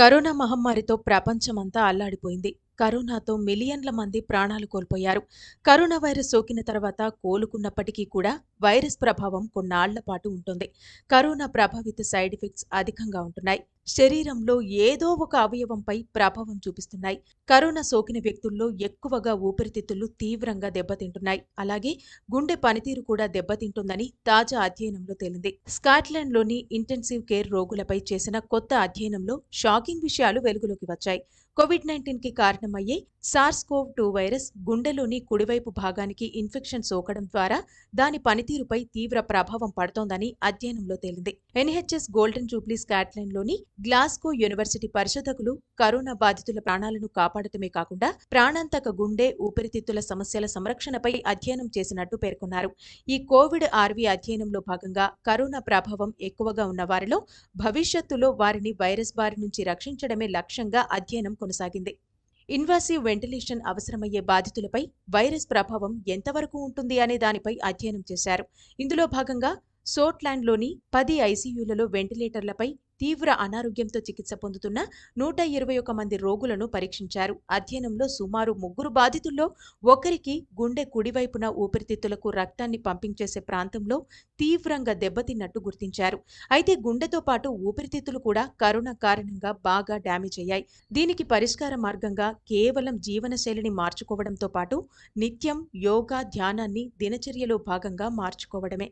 corona మహమ్మారితో ప్రపంచమంతా అల్లాడిపోయింది కరోనాతో మిలియన్ల మంది ప్రాణాలు కోల్పోయారు కరోనా వైరస్ సోకిన తర్వాత కోలుకున్నప్పటికీ కూడా వైరస్ ప్రభావం కొన్నాళ్ల పాటు ఉంటుంది కరోనా ప్రభావిత సైడ్ ఎఫెక్ట్స్ అధికంగా ఉంటున్నాయి శరీరంలో ఏదో ఒక అవయవంపై ప్రభావం చూపిస్తున్నాయి కరోనా సోకిన వ్యక్తుల్లో ఎక్కువగా ఊపిరితిత్తులు తీవ్రంగా దెబ్బతింటున్నాయి అలాగే గుండె పనితీరు కూడా దెబ్బతింటుందని తాజా అధ్యయనంలో తేలింది స్కాట్లాండ్లోని ఇంటెన్సివ్ కేర్ రోగులపై చేసిన కొత్త అధ్యయనంలో షాకింగ్ విషయాలు వెలుగులోకి వచ్చాయి కోవిడ్ నైన్టీన్ కి కారణమయ్యే సార్స్ కోవ్ టూ వైరస్ గుండెలోని కుడివైపు భాగానికి ఇన్ఫెక్షన్ సోకడం ద్వారా దాని పనితీరుపై తీవ్ర ప్రభావం పడుతోందని అధ్యయనంలో తేలింది ఎన్హెచ్ఎస్ గోల్డెన్ జూబ్లీ స్కాట్లాండ్లోని గ్లాస్కో యూనివర్సిటీ పరిశోధకులు కరోనా బాధితుల ప్రాణాలను కాపాడటమే కాకుండా ప్రాణాంతక గుండె ఊపిరితిత్తుల సమస్యల సంరక్షణపై అధ్యయనం చేసినట్టు పేర్కొన్నారు ఈ కోవిడ్ ఆర్వీ అధ్యయనంలో భాగంగా కరోనా ప్రభావం ఎక్కువగా ఉన్న వారిలో భవిష్యత్తులో వారిని వైరస్ బారి నుంచి రక్షించడమే లక్ష్యంగా అధ్యయనం కొనసాగింది ఇన్వాసివ్ వెంటిలేషన్ అవసరమయ్యే బాధితులపై వైరస్ ప్రభావం ఎంతవరకు ఉంటుంది అనే దానిపై అధ్యయనం చేశారు ఇందులో భాగంగా సోట్లాండ్లోని పది ఐసీయూలలో వెంటిలేటర్లపై తీవ్ర అనారోగ్యంతో చికిత్స పొందుతున్న నూట ఇరవై ఒక మంది రోగులను పరీక్షించారు అధ్యయనంలో సుమారు ముగ్గురు బాధితుల్లో ఒకరికి గుండె కుడివైపున ఊపిరితిత్తులకు రక్తాన్ని పంపించేసే ప్రాంతంలో తీవ్రంగా దెబ్బతిన్నట్టు గుర్తించారు అయితే గుండెతో పాటు ఊపిరితిత్తులు కూడా కరోనా కారణంగా బాగా డ్యామేజ్ అయ్యాయి దీనికి పరిష్కార మార్గంగా కేవలం జీవనశైలిని మార్చుకోవడంతో పాటు నిత్యం యోగా ధ్యానాన్ని దినచర్యలో భాగంగా మార్చుకోవడమే